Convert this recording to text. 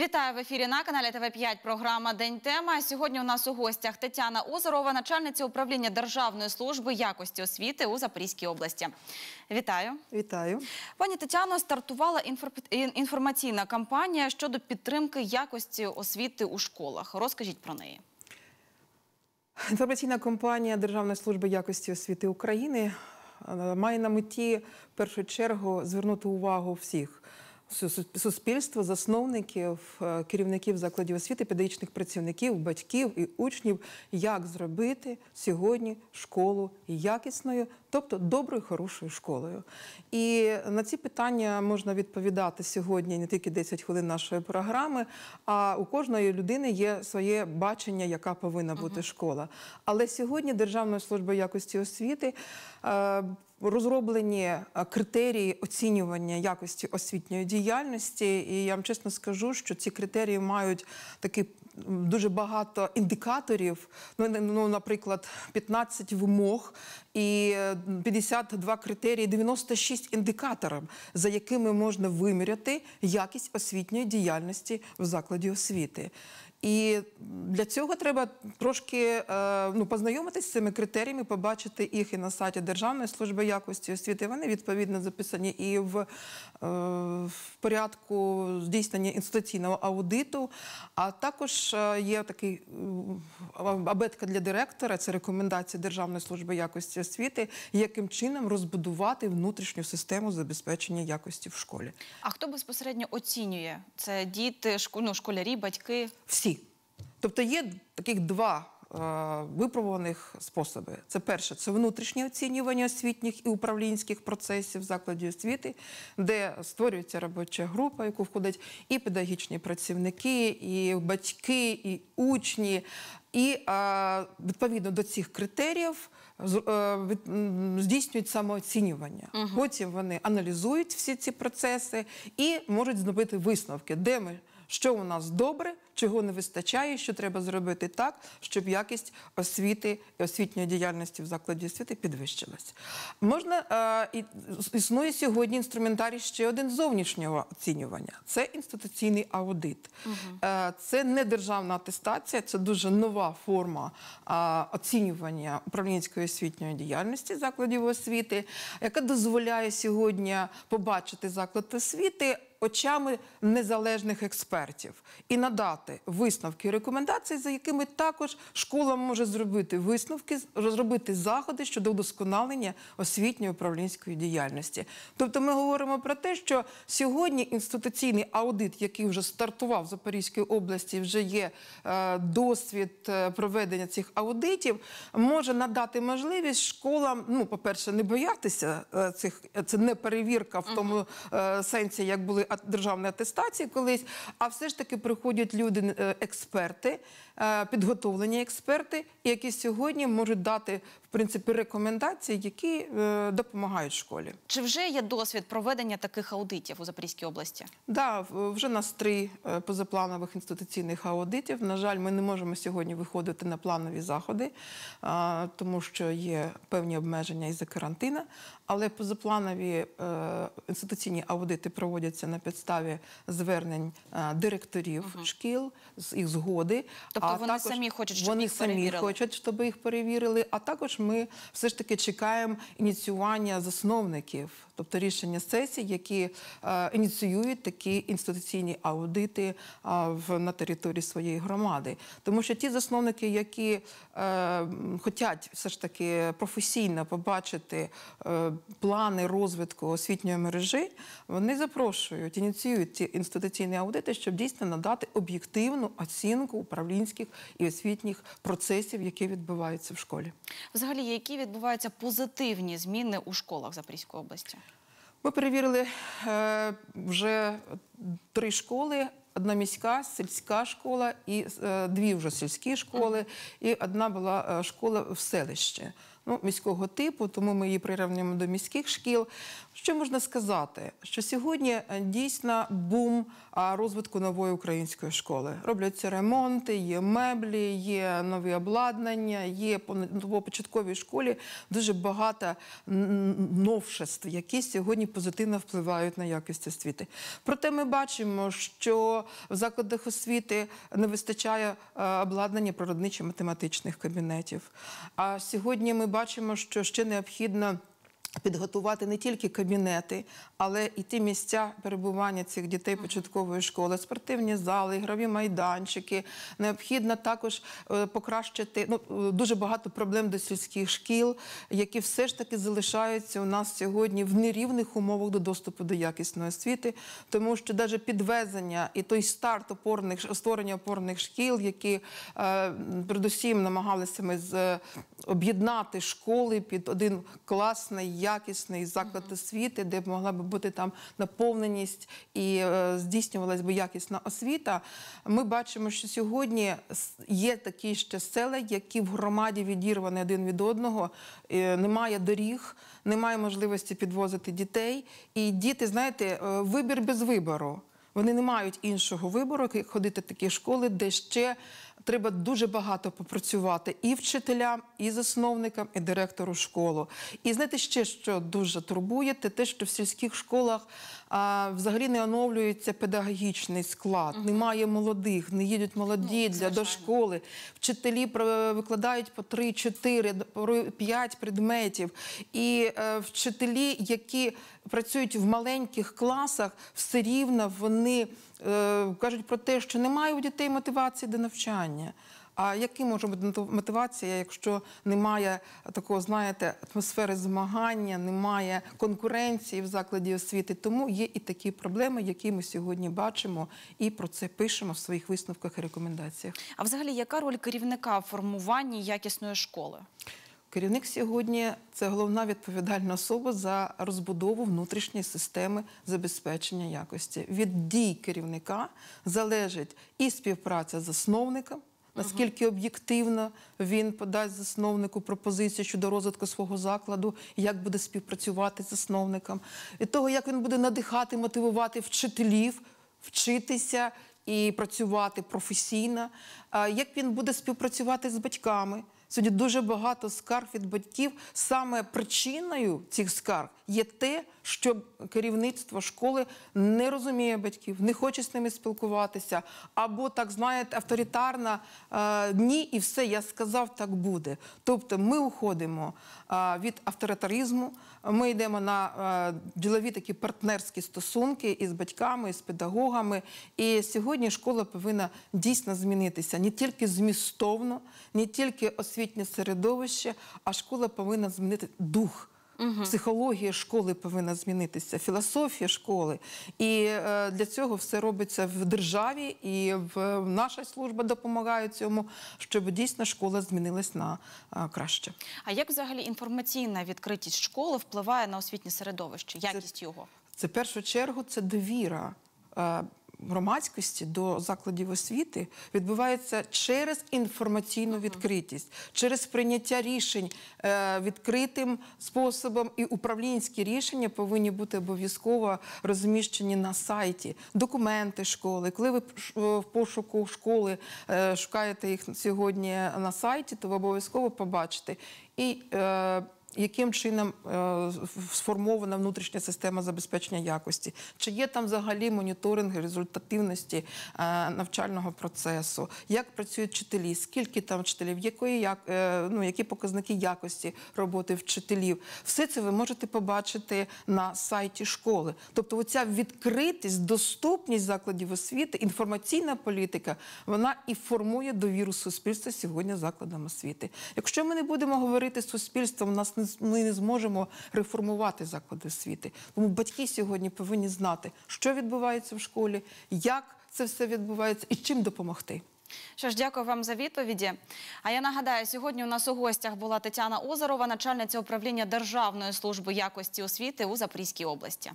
Вітаю в ефірі на каналі ТВ 5 Програма День тема. Сьогодні у нас у гостях Тетяна Озерова, начальниця управління Державної служби якості освіти у Запорізькій області. Вітаю, вітаю, пані Тетяно. Стартувала інформаційна кампанія щодо підтримки якості освіти у школах. Розкажіть про неї. Інформаційна кампанія Державної служби якості освіти України е, має на меті в першу чергу звернути увагу всіх суспільства, засновників, е, керівників закладів освіти, педагогічних працівників, батьків і учнів, як зробити сьогодні школу якісною, тобто доброю, хорошою школою. І на ці питання можна відповідати сьогодні не тільки 10 хвилин нашої програми, а у кожної людини є своє бачення, яка повинна бути школа. Але сьогодні Державна служба якості освіти е, розроблені е, критерії оцінювання якості освітньої діяльності. І я вам чесно скажу, що ці критерії мають такий Дуже багато індикаторів, ну, ну, наприклад, 15 вимог і 52 е, критерії, 96 індикаторів, за якими можна виміряти якість освітньої діяльності в закладі освіти. І для цього треба трошки е, ну, познайомитися з цими критеріями, побачити їх і на сайті Державної служби якості освіти. Вони відповідно записані і в, е, в порядку здійснення інституційного аудиту. А також е, є такий абетка для директора, це рекомендація Державної служби якості освіти, яким чином розбудувати внутрішню систему забезпечення якості в школі. А хто безпосередньо оцінює це діти, ну, школярі, батьки? Всі. Тобто є таких два е, випробуваних способи. Це перше, це внутрішнє оцінювання освітніх і управлінських процесів закладів освіти, де створюється робоча група, яку входять і педагогічні працівники, і батьки, і учні. І е, відповідно до цих критеріїв е, здійснюють самооцінювання. Угу. Потім вони аналізують всі ці процеси і можуть зробити висновки, де ми що у нас добре, чого не вистачає, що треба зробити так, щоб якість освіти і освітньої діяльності в закладі освіти підвищилась. Можна е, існує сьогодні інструментарій ще один зовнішнього оцінювання це інституційний аудит, е, це не державна атестація, це дуже нова форма оцінювання управлінської освітньої діяльності закладів освіти, яка дозволяє сьогодні побачити заклад освіти очами незалежних експертів і надати висновки і рекомендації, за якими також школа може зробити висновки, розробити заходи щодо удосконалення освітньої управлінської діяльності. Тобто, ми говоримо про те, що сьогодні інституційний аудит, який вже стартував в Запорізькій області, вже є е, досвід е, проведення цих аудитів, може надати можливість школам, ну по перше, не боятися е, цих це не перевірка в тому сенсі, як були державної атестації колись, а все ж таки приходять люди, е, експерти, е, підготовлені експерти, які сьогодні можуть дати принципі рекомендації, які е, допомагають школі. Чи вже є досвід проведення таких аудитів у Запорізькій області? Так, да, вже нас три е, позапланових інституційних аудитів. На жаль, ми не можемо сьогодні виходити на планові заходи, е, тому що є певні обмеження із за карантина. Але позапланові інституційні аудити проводяться на підставі звернень директорів шкіл з їх згоди. Тобто вони самі хочуть, щоб вони самі хочуть, щоб їх перевірили, а також ми все ж таки чекаємо ініціювання засновників тобто рішення сесій, які е, ініціюють такі інституційні аудити е, в на території своєї громади, тому що ті засновники, які е, хочуть все ж таки професійно побачити е, плани розвитку освітньої мережі, вони запрошують ініціюють ці інституційні аудити, щоб дійсно надати об'єктивну оцінку управлінських і освітніх процесів, які відбуваються в школі. Взагалі, які відбуваються позитивні зміни у школах Запорізької області? Ми перевірили е, вже три школи: одна міська, сільська школа і е, дві вже сільські школи, і одна була е, школа в селищі ну, міського типу, тому ми її прирівнюємо до міських шкіл. Що можна сказати? Що сьогодні е, дійсно бум розвитку нової української школи робляться ремонти, є меблі, є нові обладнання. Є по початковій школі дуже багато новшеств, які сьогодні позитивно впливають на якість освіти. Проте ми бачимо, що в закладах освіти не вистачає е, обладнання природничо математичних кабінетів. А сьогодні ми бачимо, що ще необхідно. Підготувати не тільки кабінети, але і ті місця перебування цих дітей початкової школи, спортивні зали, ігрові майданчики. Необхідно також е, покращити ну, е, дуже багато проблем до сільських шкіл, які все ж таки залишаються у нас сьогодні в нерівних умовах до доступу до якісної освіти, тому що навіть підвезення і той старт опорних створення опорних шкіл, які е, передусім намагалися ми з об'єднати школи під один класний, якісний заклад освіти, де б могла би бути там наповненість і е, здійснювалась би якісна освіта. Ми бачимо, що сьогодні є такі ще села, які в громаді відірвані один від одного, е, немає доріг, немає можливості підвозити дітей. І діти, знаєте, е, вибір без вибору. Вони не мають іншого вибору, як ходити в такі школи, де ще треба дуже багато попрацювати і вчителям, і засновникам, і директору школи. І знаєте, ще що дуже турбує, це те, що в сільських школах а, взагалі не оновлюється педагогічний склад, угу. немає молодих, не їдуть молоді ну, для до школи. Вчителі викладають по 3-4, 5 предметів. І е, вчителі, які працюють в маленьких класах, все рівно вони. Е, кажуть про те, що немає у дітей мотивації до навчання. А які може бути мотивація, якщо немає такого, знаєте, атмосфери змагання, немає конкуренції в закладі освіти? Тому є і такі проблеми, які ми сьогодні бачимо, і про це пишемо в своїх висновках і рекомендаціях. А взагалі, яка роль керівника в формуванні якісної школи? Керівник сьогодні це головна відповідальна особа за розбудову внутрішньої системи забезпечення якості. Від дій керівника залежить і співпраця з засновником, наскільки об'єктивно він подасть засновнику пропозицію щодо розвитку свого закладу, як буде співпрацювати з засновником, від того, як він буде надихати, мотивувати вчителів. Вчитися і працювати професійно, як він буде співпрацювати з батьками. Сьогодні дуже багато скарг від батьків. Саме причиною цих скарг є те, що керівництво школи не розуміє батьків, не хоче з ними спілкуватися, або так знаєте, авторитарно ні, і все я сказав, так буде. Тобто, ми уходимо від авторитаризму. Ми йдемо на ділові такі партнерські стосунки із батьками, із педагогами. І сьогодні. Сьогодні школа повинна дійсно змінитися не тільки змістовно, не тільки освітнє середовище, а школа повинна змінити дух. Угу. Психологія школи повинна змінитися, філософія школи, і е, для цього все робиться в державі, і в е, наша служба допомагає цьому, щоб дійсно школа змінилась на е, краще. А як взагалі інформаційна відкритість школи впливає на освітнє середовище? Якість це, його це в першу чергу це довіра. Е, громадськості до закладів освіти відбувається через інформаційну відкритість, через прийняття рішень е, відкритим способом, і управлінські рішення повинні бути обов'язково розміщені на сайті. Документи школи, коли ви е, в пошуку школи е, шукаєте їх сьогодні на сайті, то ви обов'язково побачите і яким чином е, сформована внутрішня система забезпечення якості, чи є там взагалі моніторинги результативності е, навчального процесу, як працюють вчителі, скільки там вчителів, якої як е, ну які показники якості роботи вчителів, все це ви можете побачити на сайті школи. Тобто, оця відкритість, доступність закладів освіти, інформаційна політика, вона і формує довіру суспільства сьогодні закладам освіти. Якщо ми не будемо говорити з суспільством, у нас ми не зможемо реформувати заклади освіти. Тому батьки сьогодні повинні знати, що відбувається в школі, як це все відбувається і чим допомогти. Що ж, дякую вам за відповіді. А я нагадаю, сьогодні у нас у гостях була Тетяна Озерова, начальниця управління Державної служби якості освіти у Запорізькій області.